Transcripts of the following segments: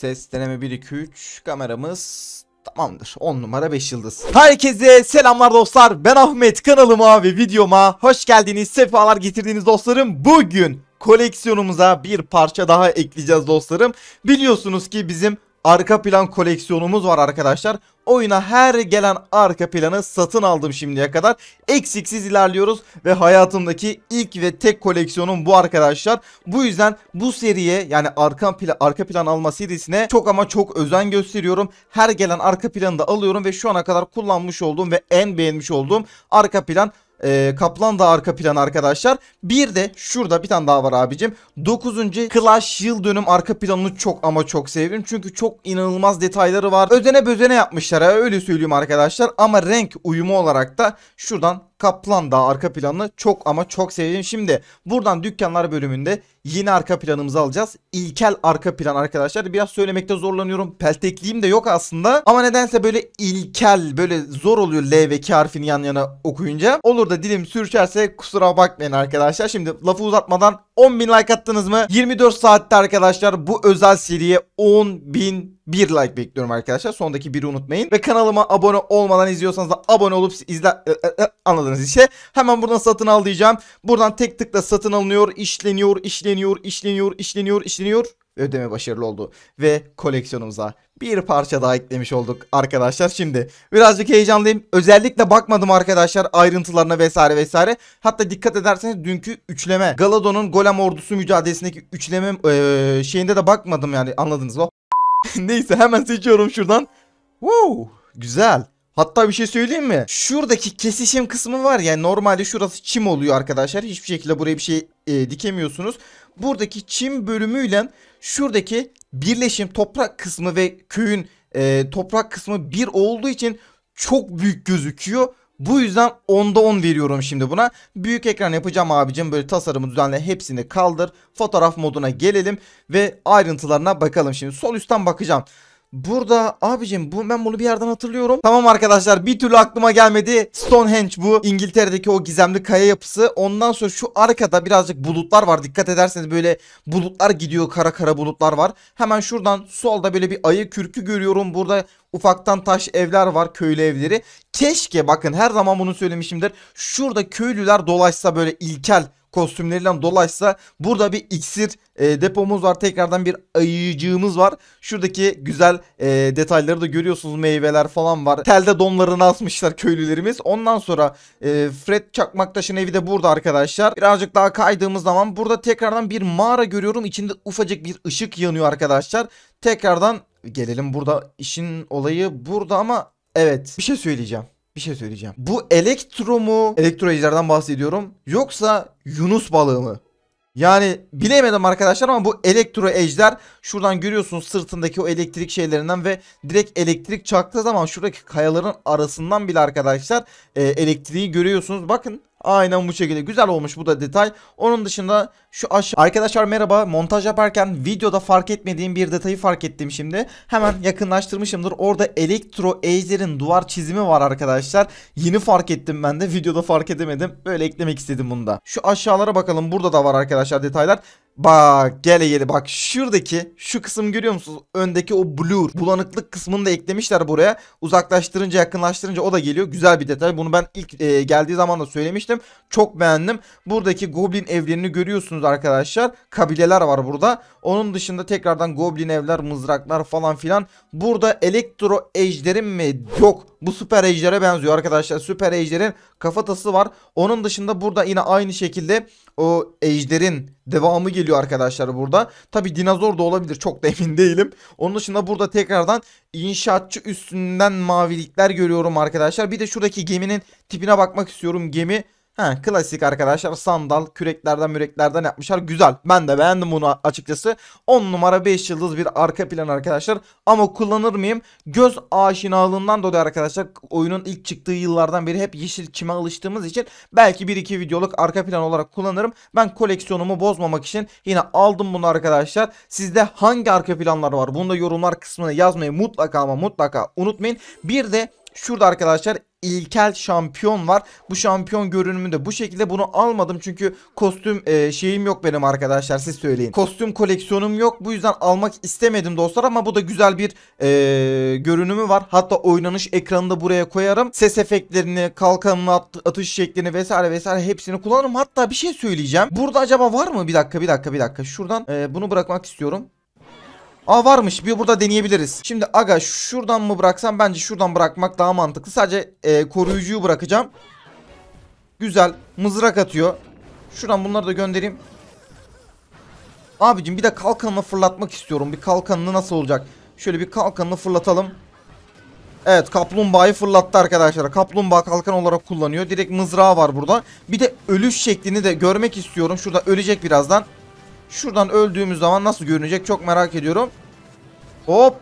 Ses deneme 1 2 3 kameramız Tamamdır 10 numara 5 yıldız Herkese selamlar dostlar ben Ahmet kanalıma ve videoma hoş geldiniz sefalar getirdiğiniz dostlarım Bugün koleksiyonumuza bir parça daha ekleyeceğiz dostlarım Biliyorsunuz ki bizim arka plan koleksiyonumuz var arkadaşlar. Oyuna her gelen arka planı satın aldım şimdiye kadar. Eksiksiz ilerliyoruz ve hayatımdaki ilk ve tek koleksiyonum bu arkadaşlar. Bu yüzden bu seriye yani arka, plan, arka plan alma serisine çok ama çok özen gösteriyorum. Her gelen arka planı da alıyorum ve şu ana kadar kullanmış olduğum ve en beğenmiş olduğum arka plan e, Kaplan da arka plan arkadaşlar. Bir de şurada bir tane daha var abicim. 9. Clash yıl dönüm arka planını çok ama çok sevdim. Çünkü çok inanılmaz detayları var. Özene bözene yapmışlar. Öyle söyleyeyim arkadaşlar. Ama renk uyumu olarak da şuradan Kaplan da arka planını çok ama çok sevdim. Şimdi buradan dükkanlar bölümünde yine arka planımızı alacağız. İlkel arka plan arkadaşlar. Biraz söylemekte zorlanıyorum. Peltekliğim de yok aslında. Ama nedense böyle ilkel böyle zor oluyor L ve K harfini yan yana okuyunca. Olur da dilim sürçerse kusura bakmayın arkadaşlar. Şimdi lafı uzatmadan 10.000 like attınız mı? 24 saatte arkadaşlar bu özel seriye 10.000 bir like bekliyorum arkadaşlar. Sondaki biri unutmayın. Ve kanalıma abone olmadan izliyorsanız da abone olup izle e, e, e, anladınız işte. Hemen buradan satın al diyeceğim. Buradan tek tıkla satın alınıyor, işleniyor, işleniyor, işleniyor, işleniyor, işleniyor. Ödeme başarılı oldu ve koleksiyonumuza bir parça daha eklemiş olduk arkadaşlar. Şimdi birazcık heyecanlıyım. Özellikle bakmadım arkadaşlar ayrıntılarına vesaire vesaire. Hatta dikkat ederseniz dünkü üçleme Galadon'un Golem ordusu mücadelesindeki üçleme e, şeyinde de bakmadım yani anladınız mı? Neyse hemen seçiyorum şuradan. Wow, güzel. Hatta bir şey söyleyeyim mi? Şuradaki kesişim kısmı var ya yani normalde şurası çim oluyor arkadaşlar. Hiçbir şekilde buraya bir şey e, dikemiyorsunuz. Buradaki çim bölümüyle şuradaki birleşim toprak kısmı ve köyün e, toprak kısmı bir olduğu için çok büyük gözüküyor. Bu yüzden 10'da 10 veriyorum şimdi buna. Büyük ekran yapacağım abicim. Böyle tasarımı düzenle hepsini kaldır. Fotoğraf moduna gelelim ve ayrıntılarına bakalım şimdi. Sol üstten bakacağım. Burada abicim bu, ben bunu bir yerden hatırlıyorum. Tamam arkadaşlar bir türlü aklıma gelmedi. Stonehenge bu. İngiltere'deki o gizemli kaya yapısı. Ondan sonra şu arkada birazcık bulutlar var. Dikkat ederseniz böyle bulutlar gidiyor. Kara kara bulutlar var. Hemen şuradan solda böyle bir ayı kürkü görüyorum. Burada ufaktan taş evler var köylü evleri. Keşke bakın her zaman bunu söylemişimdir. Şurada köylüler dolaşsa böyle ilkel kostümleriyle dolaşsa burada bir iksir e, depomuz var. Tekrardan bir ayıcığımız var. Şuradaki güzel e, detayları da görüyorsunuz. Meyveler falan var. Telde donlarını asmışlar köylülerimiz. Ondan sonra e, Fred Çakmaktaş'ın evi de burada arkadaşlar. Birazcık daha kaydığımız zaman burada tekrardan bir mağara görüyorum. İçinde ufacık bir ışık yanıyor arkadaşlar. Tekrardan gelelim burada işin olayı burada ama evet bir şey söyleyeceğim bir şey söyleyeceğim. Bu elektro mu? Elektro ejderden bahsediyorum. Yoksa Yunus balığı mı? Yani bilemedim arkadaşlar ama bu elektro ejder şuradan görüyorsunuz sırtındaki o elektrik şeylerinden ve direkt elektrik çaktığı zaman şuradaki kayaların arasından bile arkadaşlar e, elektriği görüyorsunuz. Bakın Aynen bu şekilde. Güzel olmuş bu da detay. Onun dışında şu aşağı... Arkadaşlar merhaba. Montaj yaparken videoda fark etmediğim bir detayı fark ettim şimdi. Hemen yakınlaştırmışımdır. Orada Electro Acer'in duvar çizimi var arkadaşlar. Yeni fark ettim ben de. Videoda fark edemedim. Böyle eklemek istedim bunu da. Şu aşağılara bakalım. Burada da var arkadaşlar detaylar. Bak gele gele bak şuradaki şu kısım görüyor musunuz? Öndeki o blur bulanıklık kısmını da eklemişler buraya. Uzaklaştırınca yakınlaştırınca o da geliyor. Güzel bir detay. Bunu ben ilk e, geldiği zaman da söylemiştim. Çok beğendim. Buradaki goblin evlerini görüyorsunuz arkadaşlar. Kabileler var burada. Onun dışında tekrardan goblin evler, mızraklar falan filan. Burada elektro ejderim mi? Yok bu süper ejdere benziyor arkadaşlar. Süper ejderin kafatası var. Onun dışında burada yine aynı şekilde o ejderin devamı geliyor arkadaşlar burada. Tabi dinozor da olabilir çok da emin değilim. Onun dışında burada tekrardan inşaatçı üstünden mavilikler görüyorum arkadaşlar. Bir de şuradaki geminin tipine bakmak istiyorum. Gemi He, klasik arkadaşlar sandal küreklerden müreklerden yapmışlar. Güzel. Ben de beğendim bunu açıkçası. 10 numara 5 yıldız bir arka plan arkadaşlar. Ama kullanır mıyım? Göz aşinalığından dolayı arkadaşlar oyunun ilk çıktığı yıllardan beri hep yeşil çime alıştığımız için belki 1-2 videoluk arka plan olarak kullanırım. Ben koleksiyonumu bozmamak için yine aldım bunu arkadaşlar. Sizde hangi arka planlar var? Bunu da yorumlar kısmına yazmayı mutlaka ama mutlaka unutmayın. Bir de şurada arkadaşlar ilkel şampiyon var. Bu şampiyon görünümü de bu şekilde bunu almadım çünkü kostüm e, şeyim yok benim arkadaşlar siz söyleyin. Kostüm koleksiyonum yok bu yüzden almak istemedim dostlar ama bu da güzel bir e, görünümü var. Hatta oynanış ekranını da buraya koyarım. Ses efektlerini, kalkanın at atış şeklini vesaire vesaire hepsini kullanırım. Hatta bir şey söyleyeceğim. Burada acaba var mı? Bir dakika bir dakika bir dakika. Şuradan e, bunu bırakmak istiyorum. Aa varmış bir burada deneyebiliriz. Şimdi aga şuradan mı bıraksam bence şuradan bırakmak daha mantıklı. Sadece e, koruyucuyu bırakacağım. Güzel mızrak atıyor. Şuradan bunları da göndereyim. Abicim bir de kalkanını fırlatmak istiyorum. Bir kalkanını nasıl olacak? Şöyle bir kalkanını fırlatalım. Evet kaplumbağayı fırlattı arkadaşlar. Kaplumbağa kalkan olarak kullanıyor. Direkt mızrağı var burada. Bir de ölüş şeklini de görmek istiyorum. Şurada ölecek birazdan. Şuradan öldüğümüz zaman nasıl görünecek çok merak ediyorum. Hop.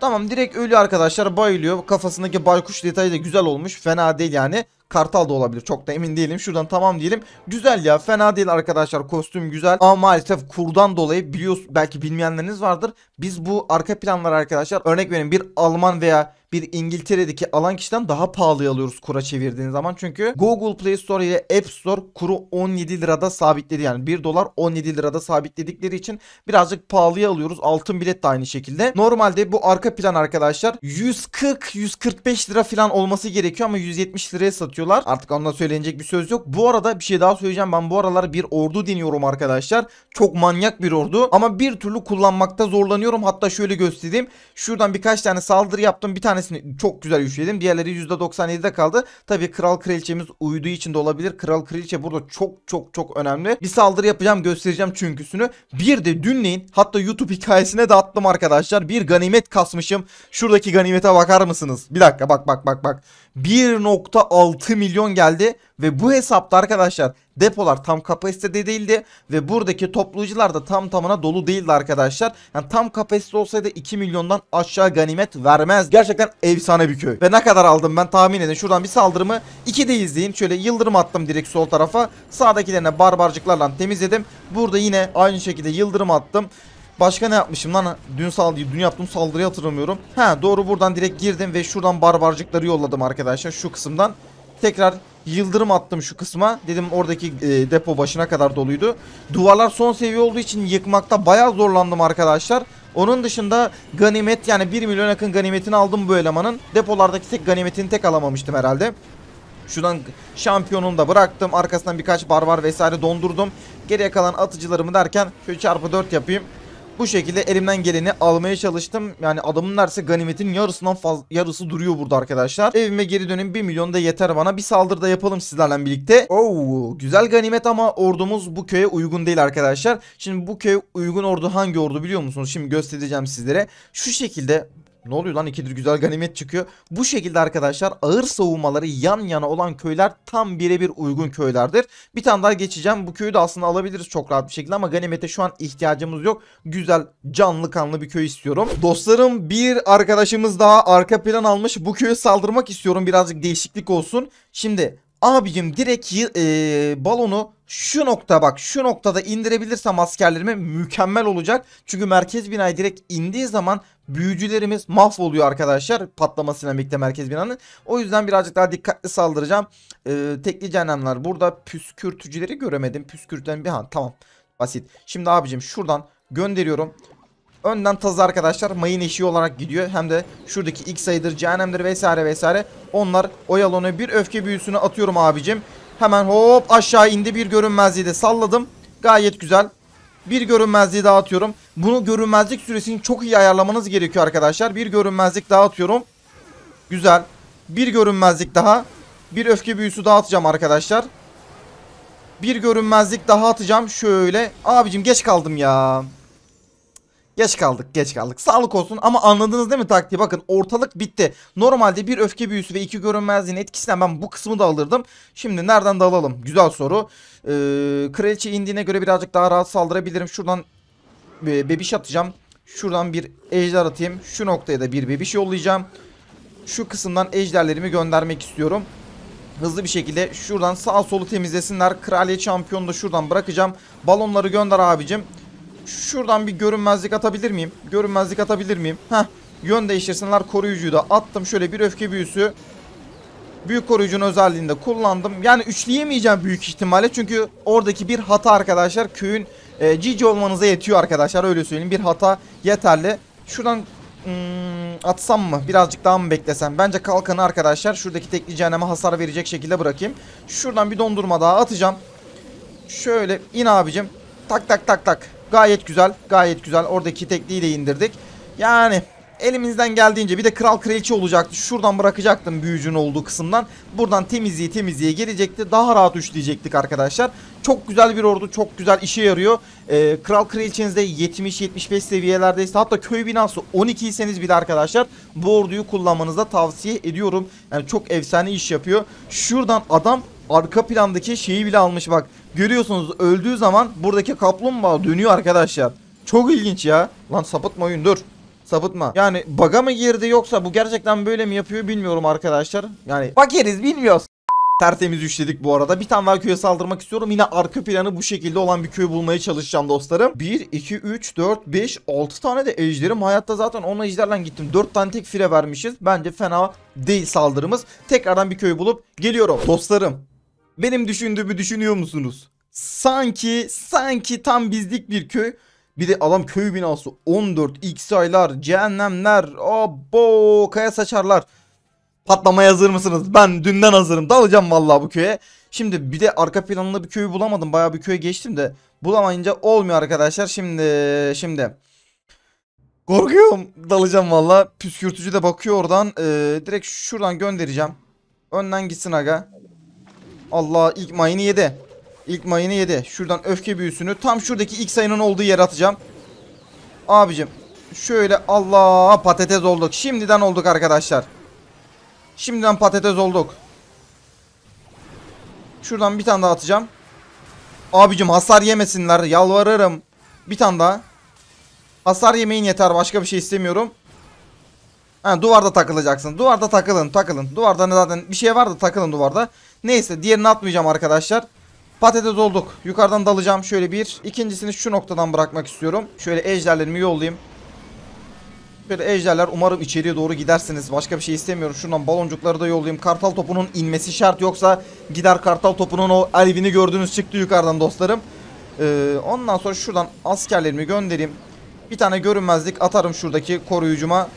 Tamam direkt ölü arkadaşlar bayılıyor. Kafasındaki baykuş detayı da güzel olmuş. Fena değil yani. Kartal da olabilir çok da emin değilim. Şuradan tamam diyelim. Güzel ya fena değil arkadaşlar kostüm güzel. Ama maalesef kurdan dolayı biliyoruz belki bilmeyenleriniz vardır. Biz bu arka planlar arkadaşlar örnek verin bir Alman veya bir İngiltere'deki alan kişiden daha pahalıya alıyoruz kura çevirdiğiniz zaman. Çünkü Google Play Store ile App Store kuru 17 lirada sabitledi. Yani 1 dolar 17 lirada sabitledikleri için birazcık pahalıya alıyoruz. Altın bilet de aynı şekilde. Normalde bu arka plan arkadaşlar 140-145 lira falan olması gerekiyor ama 170 liraya satıyorlar. Artık ondan söylenecek bir söz yok. Bu arada bir şey daha söyleyeceğim. Ben bu aralar bir ordu deniyorum arkadaşlar. Çok manyak bir ordu ama bir türlü kullanmakta zorlanıyorum. Hatta şöyle göstereyim. Şuradan birkaç tane saldırı yaptım. Bir tane tanesini çok güzel üçledim. Diğerleri %97'de kaldı. Tabi kral kraliçemiz uyuduğu için de olabilir. Kral kraliçe burada çok çok çok önemli. Bir saldırı yapacağım göstereceğim çünküsünü. Bir de dünleyin hatta YouTube hikayesine de attım arkadaşlar. Bir ganimet kasmışım. Şuradaki ganimete bakar mısınız? Bir dakika bak bak bak bak. 1.6 milyon geldi ve bu hesapta arkadaşlar Depolar tam kapasitede değildi ve buradaki toplayıcılar da tam tamına dolu değildi arkadaşlar. Yani tam kapasite olsaydı 2 milyondan aşağı ganimet vermez. Gerçekten efsane bir köy. Ve ne kadar aldım ben tahmin edin. Şuradan bir saldırımı 2'de izleyin. Şöyle yıldırım attım direkt sol tarafa. Sağdakilerine barbarcıklarla temizledim. Burada yine aynı şekilde yıldırım attım. Başka ne yapmışım lan? Dün saldırı, dün yaptığım saldırıyı hatırlamıyorum. Ha doğru buradan direkt girdim ve şuradan barbarcıkları yolladım arkadaşlar şu kısımdan. Tekrar yıldırım attım şu kısma. Dedim oradaki e, depo başına kadar doluydu. Duvarlar son seviye olduğu için yıkmakta bayağı zorlandım arkadaşlar. Onun dışında ganimet yani 1 milyon yakın ganimetini aldım bu elemanın. Depolardaki tek ganimetini tek alamamıştım herhalde. Şuradan şampiyonunu da bıraktım. Arkasından birkaç barbar vesaire dondurdum. Geriye kalan atıcılarımı derken şöyle çarpı 4 yapayım. Bu şekilde elimden geleni almaya çalıştım. Yani adamın derse ganimetin yarısından fazla, yarısı duruyor burada arkadaşlar. Evime geri dönün 1 milyon da yeter bana. Bir saldırı da yapalım sizlerle birlikte. Oo, güzel ganimet ama ordumuz bu köye uygun değil arkadaşlar. Şimdi bu köye uygun ordu hangi ordu biliyor musunuz? Şimdi göstereceğim sizlere. Şu şekilde ne oluyor lan ikidir güzel ganimet çıkıyor. Bu şekilde arkadaşlar ağır savunmaları yan yana olan köyler tam birebir uygun köylerdir. Bir tane daha geçeceğim. Bu köyü de aslında alabiliriz çok rahat bir şekilde ama ganimete şu an ihtiyacımız yok. Güzel canlı kanlı bir köy istiyorum. Dostlarım bir arkadaşımız daha arka plan almış. Bu köye saldırmak istiyorum birazcık değişiklik olsun. Şimdi Abicim direkt e, balonu şu nokta bak şu noktada indirebilirsem askerlerime mükemmel olacak. Çünkü merkez binayı direkt indiği zaman büyücülerimiz mahvoluyor arkadaşlar patlamasıyla birlikte merkez binanın. O yüzden birazcık daha dikkatli saldıracağım. Ee, tekli cehennemler burada püskürtücüleri göremedim. Püskürten bir ha tamam basit. Şimdi abicim şuradan gönderiyorum. Önden tazı arkadaşlar mayın eşiği olarak gidiyor. Hem de şuradaki ilk sayıdır, cehennemdir vesaire vesaire. Onlar oyalanıyor. Bir öfke büyüsünü atıyorum abicim. Hemen hop aşağı indi bir görünmezliği de salladım. Gayet güzel. Bir görünmezliği daha atıyorum. Bunu görünmezlik süresini çok iyi ayarlamanız gerekiyor arkadaşlar. Bir görünmezlik daha atıyorum. Güzel. Bir görünmezlik daha. Bir öfke büyüsü dağıtacağım arkadaşlar. Bir görünmezlik daha atacağım. Şöyle. Abicim geç kaldım ya. Geç kaldık geç kaldık. Sağlık olsun ama anladınız değil mi taktiği? Bakın ortalık bitti. Normalde bir öfke büyüsü ve iki görünmezliğin etkisinden ben bu kısmı da alırdım. Şimdi nereden dalalım? Güzel soru. Ee, kraliçe indiğine göre birazcık daha rahat saldırabilirim. Şuradan e, bebiş atacağım. Şuradan bir ejder atayım. Şu noktaya da bir bebiş yollayacağım. Şu kısımdan ejderlerimi göndermek istiyorum. Hızlı bir şekilde şuradan sağ solu temizlesinler. Kraliye şampiyonu da şuradan bırakacağım. Balonları gönder abicim. Şuradan bir görünmezlik atabilir miyim? Görünmezlik atabilir miyim? Heh. Yön değiştirsinler koruyucuyu da attım. Şöyle bir öfke büyüsü. Büyük koruyucunun özelliğini de kullandım. Yani üçleyemeyeceğim büyük ihtimalle. Çünkü oradaki bir hata arkadaşlar köyün e, cici olmanıza yetiyor arkadaşlar. Öyle söyleyeyim. Bir hata yeterli. Şuradan hmm, atsam mı? Birazcık daha mı beklesem? Bence kalkanı arkadaşlar şuradaki tekli cehenneme hasar verecek şekilde bırakayım. Şuradan bir dondurma daha atacağım. Şöyle in abicim. Tak tak tak tak. Gayet güzel. Gayet güzel. Oradaki tekliği de indirdik. Yani elimizden geldiğince bir de kral kraliçe olacaktı. Şuradan bırakacaktım büyücünün olduğu kısımdan. Buradan temizliği temizliğe gelecekti. Daha rahat üçleyecektik arkadaşlar. Çok güzel bir ordu. Çok güzel işe yarıyor. Ee, kral kraliçeniz 70-75 seviyelerdeyse hatta köy binası 12 iseniz bile arkadaşlar bu orduyu kullanmanızı tavsiye ediyorum. Yani çok efsane iş yapıyor. Şuradan adam arka plandaki şeyi bile almış bak. Görüyorsunuz öldüğü zaman buradaki kaplumbağa dönüyor arkadaşlar. Çok ilginç ya. Lan sapıtma oyun dur. Sapıtma. Yani baga mı girdi yoksa bu gerçekten böyle mi yapıyor bilmiyorum arkadaşlar. Yani bakeriz bilmiyoruz. Tertemiz üçledik bu arada. Bir tane daha köye saldırmak istiyorum. Yine arka planı bu şekilde olan bir köy bulmaya çalışacağım dostlarım. 1, 2, 3, 4, 5, 6 tane de ejderim. Hayatta zaten 10 ejderle gittim. 4 tane tek fire vermişiz. Bence fena değil saldırımız. Tekrardan bir köy bulup geliyorum. Dostlarım benim düşündüğümü düşünüyor musunuz? Sanki sanki tam bizlik bir köy. Bir de adam köy binası 14 XI'lar, cehennemler, abo kaya saçarlar. Patlamaya hazır mısınız? Ben dünden hazırım. Dalacağım vallahi bu köye. Şimdi bir de arka planında bir köyü bulamadım. Bayağı bir köye geçtim de bulamayınca olmuyor arkadaşlar. Şimdi şimdi korkuyorum. Dalacağım valla. Püskürtücü de bakıyor oradan. Ee, direkt şuradan göndereceğim. Önden gitsin aga. Allah ilk mayını yedi. İlk mayını yedi. Şuradan öfke büyüsünü tam şuradaki ilk sayının olduğu yere atacağım. Abicim şöyle Allah patates olduk. Şimdiden olduk arkadaşlar. Şimdiden patates olduk. Şuradan bir tane daha atacağım. Abicim hasar yemesinler yalvarırım. Bir tane daha. Hasar yemeyin yeter başka bir şey istemiyorum. Ha, duvarda takılacaksın. Duvarda takılın takılın. Duvarda ne zaten bir şey var da takılın duvarda. Neyse diğerini atmayacağım arkadaşlar. Patates olduk. Yukarıdan dalacağım şöyle bir. İkincisini şu noktadan bırakmak istiyorum. Şöyle ejderlerimi yollayayım. şöyle ejderler umarım içeriye doğru gidersiniz. Başka bir şey istemiyorum. Şuradan baloncukları da yollayayım. Kartal topunun inmesi şart yoksa gider kartal topunun o elvini gördüğünüz çıktı yukarıdan dostlarım. Ee, ondan sonra şuradan askerlerimi göndereyim. Bir tane görünmezlik atarım şuradaki koruyucuma.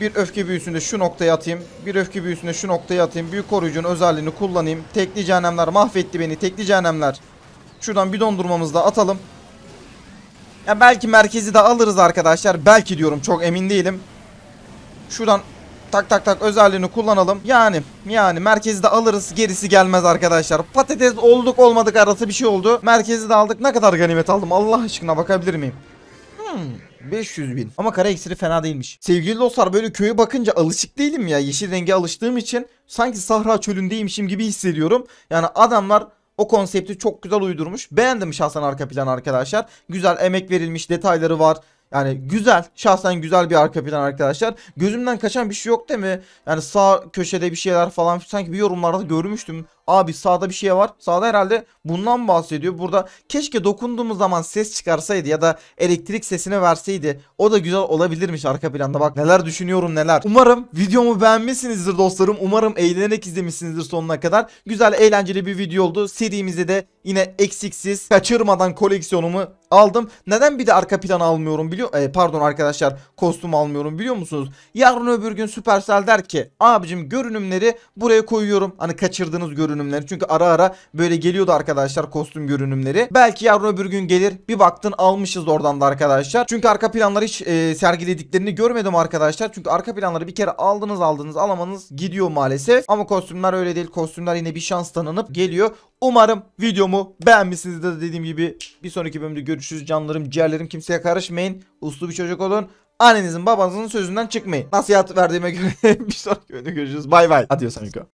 Bir öfke büyüsünde şu noktaya atayım. Bir öfke büyüsünde şu noktaya atayım. Büyük koruyucunun özelliğini kullanayım. Tekli cehennemler mahvetti beni. Tekli cehennemler. Şuradan bir dondurmamızı da atalım. Ya belki merkezi de alırız arkadaşlar. Belki diyorum çok emin değilim. Şuradan tak tak tak özelliğini kullanalım. Yani yani merkezi de alırız gerisi gelmez arkadaşlar. Patates olduk olmadık arası bir şey oldu. Merkezi de aldık ne kadar ganimet aldım Allah aşkına bakabilir miyim? Hmm. 500 bin. Ama kara iksiri fena değilmiş. Sevgili dostlar böyle köye bakınca alışık değilim ya. Yeşil renge alıştığım için sanki Sahra çölündeymişim gibi hissediyorum. Yani adamlar o konsepti çok güzel uydurmuş. Beğendim şahsen arka plan arkadaşlar. Güzel emek verilmiş detayları var. Yani güzel. Şahsen güzel bir arka plan arkadaşlar. Gözümden kaçan bir şey yok değil mi? Yani sağ köşede bir şeyler falan sanki bir yorumlarda görmüştüm. Abi sağda bir şey var. Sağda herhalde bundan bahsediyor. Burada keşke dokunduğumuz zaman ses çıkarsaydı ya da elektrik sesini verseydi. O da güzel olabilirmiş arka planda. Bak neler düşünüyorum neler. Umarım videomu beğenmişsinizdir dostlarım. Umarım eğlenerek izlemişsinizdir sonuna kadar. Güzel eğlenceli bir video oldu. Serimizde de yine eksiksiz kaçırmadan koleksiyonumu aldım. Neden bir de arka plan almıyorum biliyor e, pardon arkadaşlar kostüm almıyorum biliyor musunuz? Yarın öbür gün Supercell der ki abicim görünümleri buraya koyuyorum. Hani kaçırdığınız görünümleri görünümleri. Çünkü ara ara böyle geliyordu arkadaşlar kostüm görünümleri. Belki yarın öbür gün gelir bir baktın almışız oradan da arkadaşlar. Çünkü arka planları hiç e, sergilediklerini görmedim arkadaşlar. Çünkü arka planları bir kere aldınız aldınız alamanız gidiyor maalesef. Ama kostümler öyle değil. Kostümler yine bir şans tanınıp geliyor. Umarım videomu beğenmişsiniz de dediğim gibi. Bir sonraki bölümde görüşürüz canlarım ciğerlerim kimseye karışmayın. Uslu bir çocuk olun. Annenizin babanızın sözünden çıkmayın. Nasihat verdiğime göre bir sonraki bölümde görüşürüz. Bay bay. Adios amigo.